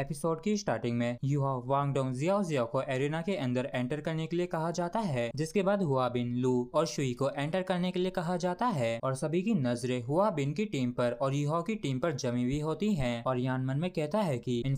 episode की starting में Wang Dong Xiao Xiao को एरिना के अंदर एंटर करने के लिए कहा जाता है जिसके बाद हुआ बिन लू और शुई को एंटर करने के लिए कहा जाता है और सभी की नजरे हुआ बिन की टीम पर और युहा की टीम पर जमी हुई होती है और यान मन में कहता है की इन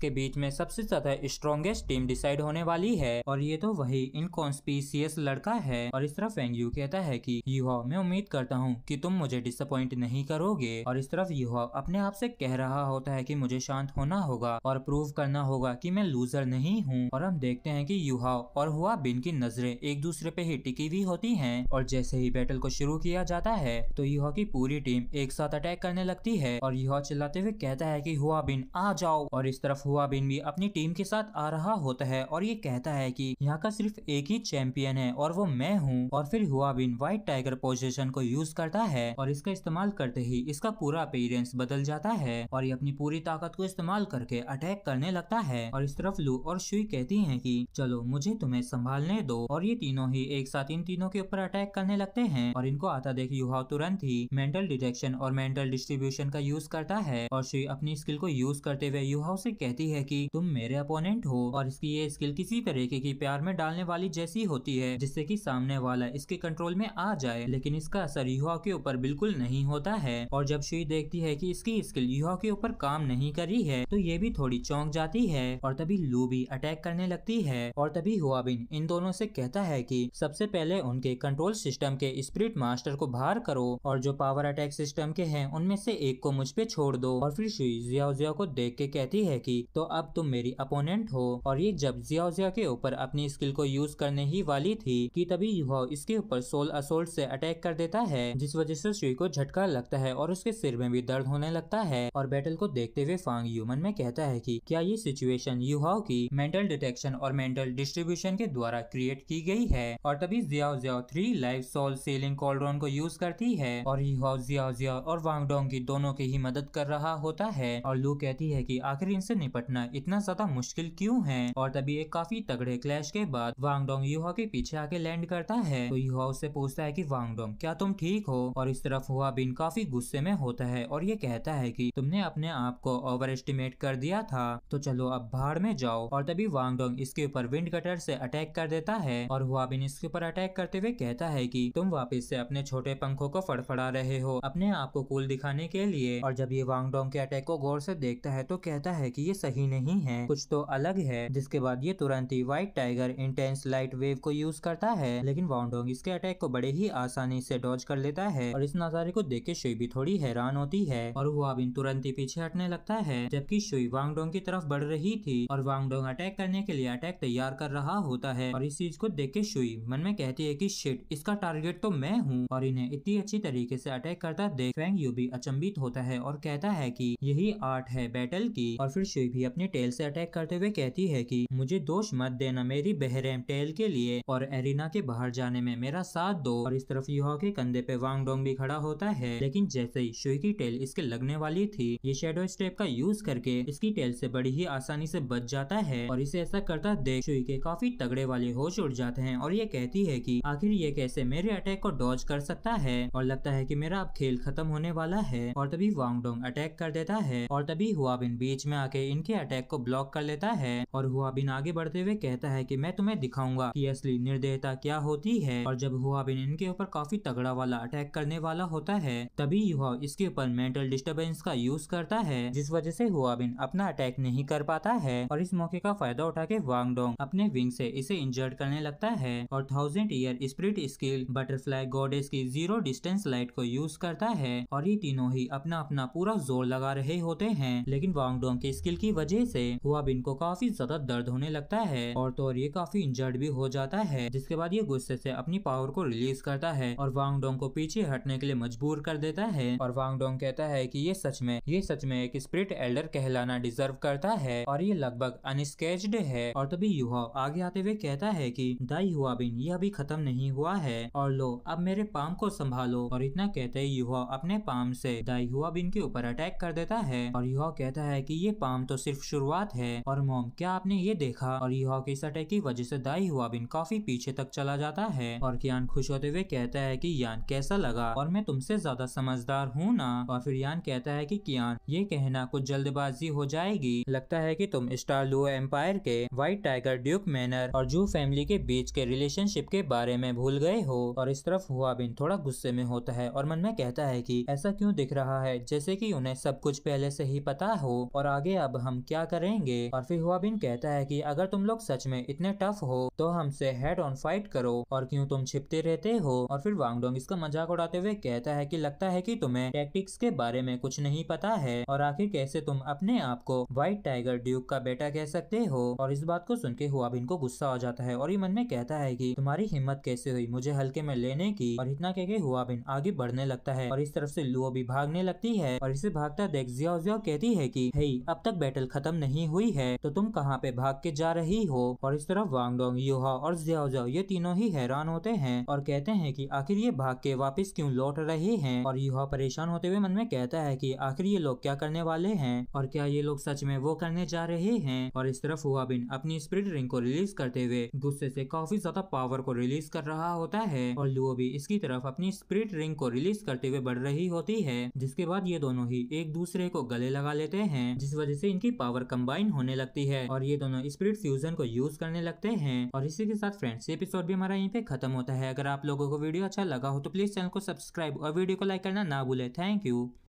के बीच में सबसे ज्यादा स्ट्रॉन्गेस्ट टीम डिसाइड होने वाली है और ये तो वही इन कॉन्स्पीसियस लड़का है और इस तरफ यू कहता है की युवा मैं उम्मीद करता हूँ की तुम मुझे डिसअपॉइंट नहीं करोगे और इस तरफ युवा अपने आप से कह रहा होता है कि मुझे शांत होना होगा होगा और प्रूव करना होगा कि मैं लूजर नहीं हूँ और हम देखते हैं कि युहाओ और हुआ बिन की नजरें एक दूसरे पे ही टिकी हुई होती हैं और जैसे ही बैटल को शुरू किया जाता है तो युहा की पूरी टीम एक साथ अटैक करने लगती है और युवा चिल्लाते हुए कहता है की हुआ बिन आ जाओ और इस तरफ हुआ बिन भी अपनी टीम के साथ आ रहा होता है और ये कहता है की यहाँ का सिर्फ एक ही चैंपियन है और वो मैं हूँ और फिर Hua Bin white tiger position को यूज करता है और इसका इस्तेमाल करते ही इसका पूरा अपीयरेंस बदल जाता है और ये अपनी पूरी ताकत को इस्तेमाल करके अटैक करने लगता है और इस तरफ लू और शुई कहती है की चलो मुझे तुम्हें संभालने दो और ये तीनों ही एक साथ इन तीनों के ऊपर अटैक करने लगते हैं और इनको आता देख युवा तुरंत ही मेंटल डिटेक्शन और मेंटल डिस्ट्रीब्यूशन का यूज करता है और शुई अपनी स्किल को यूज करते हुए युवा से कहती है की तुम मेरे अपोनेंट हो और इसकी ये स्किल किसी तरीके की प्यार में डालने वाली जैसी होती है जिससे की सामने वाला इसके कंट्रोल में आ जाए लेकिन इसका असर युवा के ऊपर बिल्कुल नहीं होता है और जब शुई देखती है की इसकी स्किल युवा के ऊपर काम नहीं करी है तो ये भी भी थोड़ी चौंक जाती है और तभी लू भी अटैक करने लगती है और तभी हुआबिन इन दोनों से कहता है कि सबसे पहले उनके कंट्रोल सिस्टम के स्प्रिट मास्टर को बाहर करो और जो पावर अटैक सिस्टम के हैं उनमें से एक को मुझ पे छोड़ दो और फिर शुई जियाओजिया को देख के कहती है की तो अब तुम मेरी अपोनेंट हो और ये जब जियाओजिया के ऊपर अपनी स्किल को यूज करने ही वाली थी की तभी युवा इसके ऊपर सोल असोल्ट से अटैक कर देता है जिस वजह से शुई को झटका लगता है और उसके सिर में भी दर्द होने लगता है और बैटल को देखते हुए फांग यूमन में कहता कहता है कि क्या ये सिचुएशन युवाओं की मेंटल डिटेक्शन और मेंटल डिस्ट्रीब्यूशन के द्वारा क्रिएट की गई है और तभी जियाओ जियाओ three life soul selling cauldron को यूज करती है और युवाओ जियाओ जियाओ और वांगडोंग की दोनों की ही मदद कर रहा होता है और लू कहती है की आखिर इनसे निपटना इतना ज्यादा मुश्किल क्यूँ है और तभी एक काफी तगड़े क्लैश के बाद वांगडोंग युवा के पीछे आके लैंड करता है तो युवा उससे पूछता है की वांगडोंग क्या तुम ठीक हो और इस तरफ हुआ बिन काफी गुस्से में होता है और ये कहता है की तुमने अपने आप को ओवर एस्टिमेट कर दिया दिया था तो चलो अब भाड़ में जाओ और तभी वांगडोंग इसके ऊपर विंड कटर से अटैक कर देता है और हुआबिन इसके ऊपर अटैक करते हुए कहता है कि तुम वापस से अपने छोटे पंखों को फड़फड़ा रहे हो अपने आप को कूल दिखाने के लिए और जब ये वांगडोंग के अटैक को गौर से देखता है तो कहता है की ये सही नहीं है कुछ तो अलग है जिसके बाद ये तुरंत ही white tiger intense light wave को यूज करता है लेकिन वांगडोंग इसके अटैक को बड़े ही आसानी से डॉज कर लेता है और इस नजारे को देख के शुई भी थोड़ी हैरान होती है और हुआबिन तुरंत ही पीछे हटने लगता है जबकि शुई वांगडोंग की तरफ बढ़ रही थी और वांगडोंग अटैक करने के लिए अटैक तैयार कर रहा होता है और इस चीज को देख के शुई मन में कहती है की शिट इसका टारगेट तो मैं हूँ और इन्हें इतनी अच्छी तरीके से अटैक करता देख फेंग यू भी अचंबित होता है और कहता है की यही आर्ट है बैटल की और फिर शुई भी अपने टेल से अटैक करते हुए कहती है की मुझे दोष मत देना मेरी बहरेम टेल के लिए और एरिना के बाहर जाने में मेरा साथ दो और इस तरफ युवा के कंधे पे वांगडोंग भी खड़ा होता है लेकिन जैसे ही शुई की टेल इसके लगने वाली थी ये शेडो स्टेप का यूज करके इसकी उसकी टेल से बड़ी ही आसानी से बच जाता है और इसे ऐसा करता देख चुई के काफी तगड़े वाले होश उड़ जाते हैं और ये कहती है कि आखिर ये कैसे मेरे अटैक को डॉज कर सकता है और लगता है कि मेरा अब खेल खत्म होने वाला है और तभी वांगडोंग अटैक कर देता है और तभी हुआबिन बीच में आके इनके अटैक को ब्लॉक कर लेता है और हुआबिन आगे बढ़ते हुए कहता है की मैं तुम्हें दिखाऊंगा की असली निर्दयता क्या होती है और जब हुआबिन इनके ऊपर काफी तगड़ा वाला अटैक करने वाला होता है तभी युवा इसके ऊपर मेंटल डिस्टर्बेंस का यूज करता है जिस वजह से हुआबिन अपने अपना अटैक नहीं कर पाता है और इस मौके का फायदा उठा के वांगडोंग अपने विंग से इसे इंजर्ड करने लगता है और thousand year spirit skill butterfly goddess की जीरो डिस्टेंस लाइट को यूज करता है और ये तीनों ही अपना अपना पूरा जोर लगा रहे होते हैं लेकिन वांगडोंग के स्किल की वजह से हुआ बिन को काफी ज्यादा दर्द होने लगता है और तो और ये काफी इंजर्ड भी हो जाता है जिसके बाद ये गुस्से से अपनी पावर को रिलीज करता है और वांगडोंग को पीछे हटने के लिए मजबूर कर देता है और वांगडोंग कहता है कि ये सच में ये सच में एक स्प्रिट एल्डर कहलाना डिजर्व करता है और ये लगभग अनस्केच्ड है और तभी युवा आगे आते हुए कहता है कि दाई हुआ बिन ये अभी खत्म नहीं हुआ है और लो अब मेरे पाम को संभालो और इतना कहते ही युवा अपने पाम से दाई हुआ बिन के ऊपर अटैक कर देता है और युवा कहता है की ये पाम तो सिर्फ शुरुआत है और मोम क्या आपने ये देखा और युवा के इस अटैक की वजह से दाई हुआ बिन काफी पीछे तक चला जाता है और कियान खुश होते हुए कहता है की यान कैसा लगा और मैं तुमसे ज्यादा समझदार हूँ ना और फिर यान कहता है की कियान ये कहना कुछ जल्दबाजी हो जाए जाएगी लगता है कि तुम स्टार लू एम्पायर के व्हाइट टाइगर ड्यूक मैनर और जू फैमिली के बीच के रिलेशनशिप के बारे में भूल गए हो और इस तरफ हुआ बिन थोड़ा गुस्से में होता है और मन में कहता है की ऐसा क्यूँ दिख रहा है जैसे की उन्हें सब कुछ पहले से ही पता हो और आगे अब हम क्या करेंगे और फिर हुआ बिन कहता है की अगर तुम लोग सच में इतने टफ हो तो हमसे हेड ऑन फाइट करो और क्यों तुम छिपते रहते हो और फिर वांगडोंग इसका मजाक उड़ाते हुए कहता है कि लगता है कि तुम्हें टैक्टिक्स के बारे में कुछ नहीं पता है और आखिर कैसे तुम अपने आप आप को व्हाइट टाइगर ड्यूक का बेटा कह सकते हो और इस बात को सुन के हुआबिन को गुस्सा आ जाता है और ये मन में कहता है की तुम्हारी हिम्मत कैसे हुई मुझे हल्के में लेने की और इतना कह के हुआबिन आगे बढ़ने लगता है और इस तरफ से लुओ भी भागने लगती है और इसे भागता देख जिया कहती है की हे अब तक बैटल खत्म नहीं हुई है तो तुम कहाँ पे भाग के जा रही हो और इस तरफ वांगडोंग यूहा और जिया ये तीनों ही हैरान होते हैं और कहते हैं कि आखिर ये भाग के वापस क्यों लौट रहे हैं और यूहा परेशान होते हुए मन में कहता है कि आखिर ये लोग क्या करने वाले हैं और क्या ये लोग सच में वो करने जा रहे हैं और इस तरफ हुआ बिन अपनी स्प्रिट रिंग को रिलीज करते हुए गुस्से से काफी ज्यादा पावर को रिलीज कर रहा होता है और लुओ भी इसकी तरफ अपनी स्प्रिट रिंग को रिलीज करते हुए बढ़ रही होती है जिसके बाद ये दोनों ही एक दूसरे को गले लगा लेते हैं जिस वजह से इनकी पावर कम्बाइन होने लगती है और ये दोनों स्प्रिट फ्यूजन को यूज करने लगते हैं और इसी के साथ फ्रेंड्स एपिसोड भी हमारा यहीं पे खत्म होता है अगर आप लोगों को वीडियो अच्छा लगा हो तो प्लीज चैनल को सब्सक्राइब और वीडियो को लाइक करना ना भूले थैंक यू